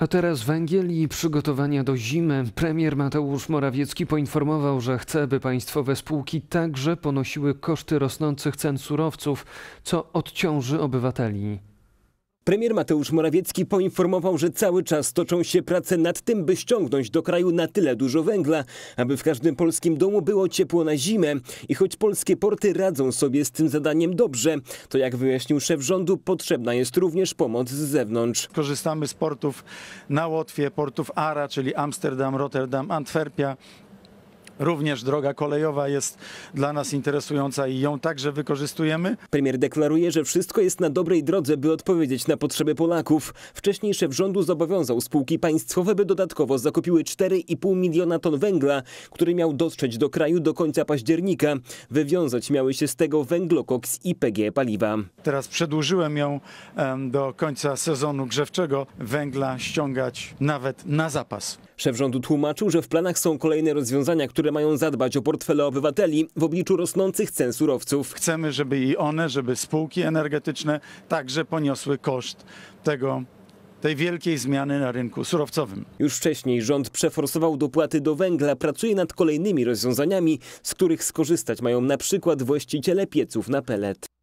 A teraz węgiel i przygotowania do zimy. Premier Mateusz Morawiecki poinformował, że chce, by państwowe spółki także ponosiły koszty rosnących cen surowców, co odciąży obywateli. Premier Mateusz Morawiecki poinformował, że cały czas toczą się prace nad tym, by ściągnąć do kraju na tyle dużo węgla, aby w każdym polskim domu było ciepło na zimę. I choć polskie porty radzą sobie z tym zadaniem dobrze, to jak wyjaśnił szef rządu, potrzebna jest również pomoc z zewnątrz. Korzystamy z portów na Łotwie, portów ARA, czyli Amsterdam, Rotterdam, Antwerpia, Również droga kolejowa jest dla nas interesująca i ją także wykorzystujemy. Premier deklaruje, że wszystko jest na dobrej drodze, by odpowiedzieć na potrzeby Polaków. Wcześniej szef rządu zobowiązał spółki państwowe, by dodatkowo zakupiły 4,5 miliona ton węgla, który miał dotrzeć do kraju do końca października. Wywiązać miały się z tego węglokoks i PG paliwa. Teraz przedłużyłem ją do końca sezonu grzewczego. Węgla ściągać nawet na zapas. Szef rządu tłumaczył, że w planach są kolejne rozwiązania, które które mają zadbać o portfele obywateli w obliczu rosnących cen surowców. Chcemy, żeby i one, żeby spółki energetyczne także poniosły koszt tego tej wielkiej zmiany na rynku surowcowym. Już wcześniej rząd przeforsował dopłaty do węgla, pracuje nad kolejnymi rozwiązaniami, z których skorzystać mają na przykład właściciele pieców na pelet.